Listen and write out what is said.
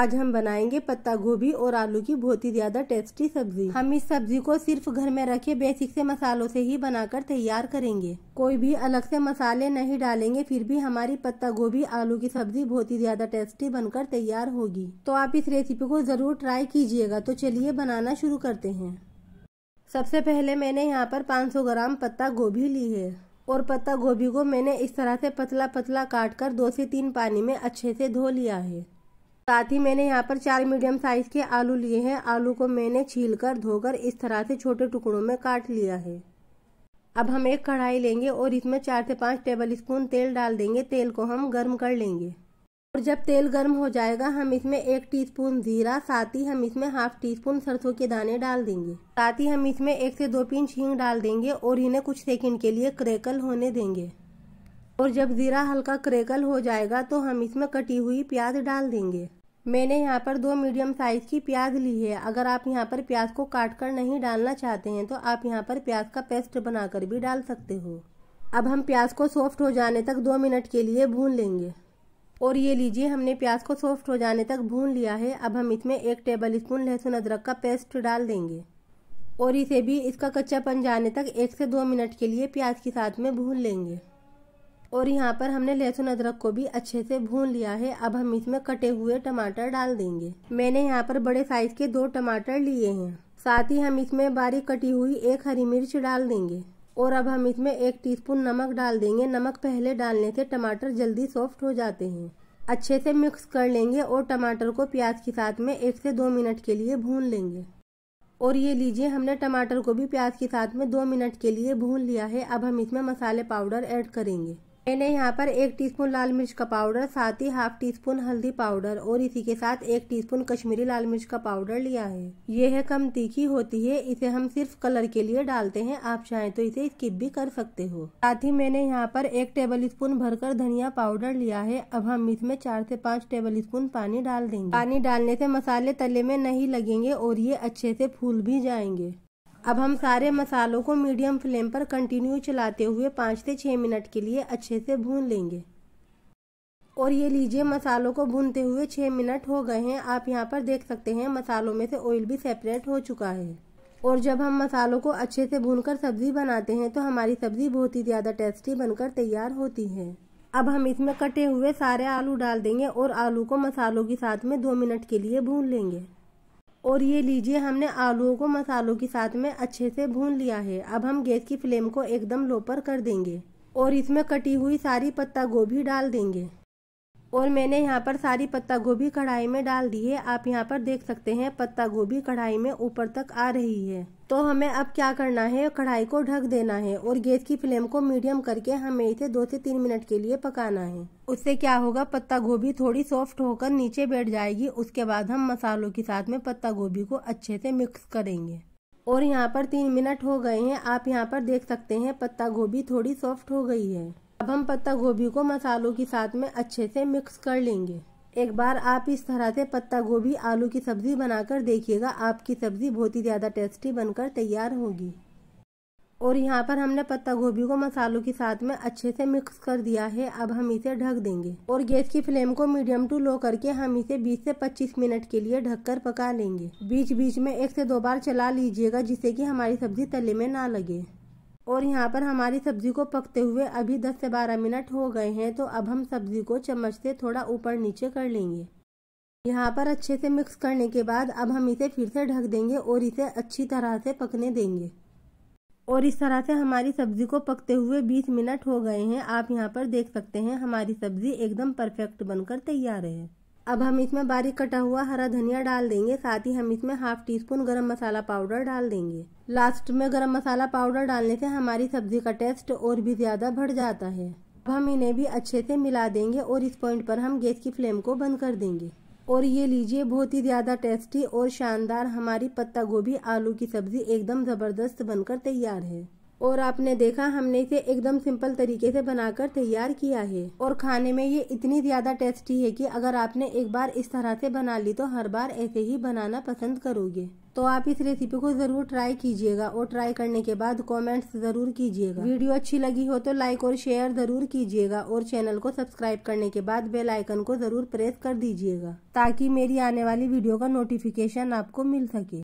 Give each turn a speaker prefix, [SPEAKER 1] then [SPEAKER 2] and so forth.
[SPEAKER 1] आज हम बनाएंगे पत्ता गोभी और आलू की बहुत ही ज्यादा टेस्टी सब्जी हम इस सब्जी को सिर्फ घर में रखे बेसिक से मसालों से ही बनाकर तैयार करेंगे कोई भी अलग से मसाले नहीं डालेंगे फिर भी हमारी पत्ता गोभी आलू की सब्जी बहुत ही ज्यादा टेस्टी बनकर तैयार होगी तो आप इस रेसिपी को जरूर ट्राई कीजिएगा तो चलिए बनाना शुरू करते हैं सबसे पहले मैंने यहाँ पर पाँच ग्राम पत्ता गोभी ली है और पत्ता गोभी को मैंने इस तरह से पतला पतला काट कर दो से तीन पानी में अच्छे से धो लिया है साथ ही मैंने यहाँ पर चार मीडियम साइज के आलू लिए हैं आलू को मैंने छीलकर धोकर इस तरह से छोटे टुकड़ों में काट लिया है अब हम एक कढ़ाई लेंगे और इसमें चार से पाँच टेबल स्पून तेल डाल देंगे तेल को हम गर्म कर लेंगे और जब तेल गर्म हो जाएगा हम इसमें एक स्पून जीरा साथ ही हम इसमें हाफ टी स्पून सरसों के दाने डाल देंगे साथ ही हम इसमें एक से दो पिंच हींग डाल देंगे और इन्हें कुछ सेकेंड के लिए क्रेकल होने देंगे और जब जीरा हल्का क्रेकल हो जाएगा तो हम इसमें कटी हुई प्याज डाल देंगे मैंने यहाँ पर दो मीडियम साइज़ की प्याज ली है अगर आप यहाँ पर प्याज को काट कर नहीं डालना चाहते हैं तो आप यहाँ पर प्याज का पेस्ट बनाकर भी डाल सकते हो अब हम प्याज को सॉफ्ट हो जाने तक दो मिनट के लिए भून लेंगे और ये लीजिए हमने प्याज को सॉफ्ट हो जाने तक भून लिया है अब हम इसमें एक टेबल स्पून लहसुन अदरक का पेस्ट डाल देंगे और इसे भी इसका कच्चापन जाने तक एक से दो मिनट के लिए प्याज के साथ में भून लेंगे और यहाँ पर हमने लहसुन अदरक को भी अच्छे से भून लिया है अब हम इसमें कटे हुए टमाटर डाल देंगे मैंने यहाँ पर बड़े साइज के दो टमाटर लिए हैं साथ ही हम इसमें बारीक कटी हुई एक हरी मिर्च डाल देंगे और अब हम इसमें एक टीस्पून नमक डाल देंगे नमक पहले डालने से टमाटर जल्दी सॉफ्ट हो जाते हैं अच्छे से मिक्स कर लेंगे और टमाटर को प्याज के साथ में एक से दो मिनट के लिए भून लेंगे और ये लीजिए हमने टमाटर को भी प्याज के साथ में दो मिनट के लिए भून लिया है अब हम इसमें मसाले पाउडर ऐड करेंगे मैंने यहाँ पर एक टीस्पून लाल मिर्च का पाउडर साथ ही हाफ टी स्पून हल्दी पाउडर और इसी के साथ एक टीस्पून कश्मीरी लाल मिर्च का पाउडर लिया है यह है कम तीखी होती है इसे हम सिर्फ कलर के लिए डालते हैं आप चाहें तो इसे स्किप भी कर सकते हो साथ ही मैंने यहाँ पर एक टेबल स्पून भरकर धनिया पाउडर लिया है अब हम इसमें चार से पाँच टेबल स्पून पानी डाल देंगे पानी डालने से मसाले तले में नहीं लगेंगे और ये अच्छे से फूल भी जाएंगे अब हम सारे मसालों को मीडियम फ्लेम पर कंटिन्यू चलाते हुए पाँच से छः मिनट के लिए अच्छे से भून लेंगे और ये लीजिए मसालों को भूनते हुए छः मिनट हो गए हैं आप यहाँ पर देख सकते हैं मसालों में से ऑयल भी सेपरेट हो चुका है और जब हम मसालों को अच्छे से भूनकर सब्ज़ी बनाते हैं तो हमारी सब्ज़ी बहुत ही ज़्यादा टेस्टी बनकर तैयार होती है अब हम इसमें कटे हुए सारे आलू डाल देंगे और आलू को मसालों के साथ में दो मिनट के लिए भून लेंगे और ये लीजिए हमने आलूओं को मसालों के साथ में अच्छे से भून लिया है अब हम गैस की फ्लेम को एकदम लो पर कर देंगे और इसमें कटी हुई सारी पत्ता गोभी डाल देंगे और मैंने यहाँ पर सारी पत्ता गोभी कढ़ाई में डाल दी है आप यहाँ पर देख सकते हैं पत्ता गोभी कढ़ाई में ऊपर तक आ रही है तो हमें अब क्या करना है कढ़ाई को ढक देना है और गैस की फ्लेम को मीडियम करके हमें इसे दो से तीन मिनट के लिए पकाना है उससे क्या होगा पत्ता गोभी थोड़ी सॉफ्ट होकर नीचे बैठ जाएगी उसके बाद हम मसालों के साथ में पत्ता गोभी को अच्छे से मिक्स करेंगे और यहाँ पर तीन मिनट हो गए हैं आप यहाँ पर देख सकते हैं पत्ता गोभी थोड़ी सॉफ्ट हो गई है अब हम पत्ता गोभी को मसालों के साथ में अच्छे से मिक्स कर लेंगे एक बार आप इस तरह से पत्ता गोभी आलू की सब्ज़ी बनाकर देखिएगा आपकी सब्ज़ी बहुत ही ज़्यादा टेस्टी बनकर तैयार होगी और यहाँ पर हमने पत्ता गोभी को मसालों के साथ में अच्छे से मिक्स कर दिया है अब हम इसे ढक देंगे और गैस की फ्लेम को मीडियम टू लो करके हम इसे 20 से 25 मिनट के लिए ढककर पका लेंगे बीच बीच में एक से दो बार चला लीजिएगा जिससे कि हमारी सब्जी तले में ना लगे और यहाँ पर हमारी सब्जी को पकते हुए अभी 10 से 12 मिनट हो गए हैं तो अब हम सब्जी को चम्मच से थोड़ा ऊपर नीचे कर लेंगे यहाँ पर अच्छे से मिक्स करने के बाद अब हम इसे फिर से ढक देंगे और इसे अच्छी तरह से पकने देंगे और इस तरह से हमारी सब्जी को पकते हुए 20 मिनट हो गए हैं आप यहाँ पर देख सकते हैं हमारी सब्जी एकदम परफेक्ट बनकर तैयार है अब हम इसमें बारीक कटा हुआ हरा धनिया डाल देंगे साथ ही हम इसमें हाफ टी स्पून गर्म मसाला पाउडर डाल देंगे लास्ट में गरम मसाला पाउडर डालने से हमारी सब्जी का टेस्ट और भी ज़्यादा बढ़ जाता है अब हम इन्हें भी अच्छे से मिला देंगे और इस पॉइंट पर हम गैस की फ्लेम को बंद कर देंगे और ये लीजिए बहुत ही ज़्यादा टेस्टी और शानदार हमारी पत्ता गोभी आलू की सब्ज़ी एकदम ज़बरदस्त बनकर तैयार है और आपने देखा हमने इसे एकदम सिंपल तरीके से बनाकर तैयार किया है और खाने में ये इतनी ज़्यादा टेस्टी है कि अगर आपने एक बार इस तरह से बना ली तो हर बार ऐसे ही बनाना पसंद करोगे तो आप इस रेसिपी को जरूर ट्राई कीजिएगा और ट्राई करने के बाद कमेंट्स जरूर कीजिएगा वीडियो अच्छी लगी हो तो लाइक और शेयर जरूर कीजिएगा और चैनल को सब्सक्राइब करने के बाद बेल आइकन को जरूर प्रेस कर दीजिएगा ताकि मेरी आने वाली वीडियो का नोटिफिकेशन आपको मिल सके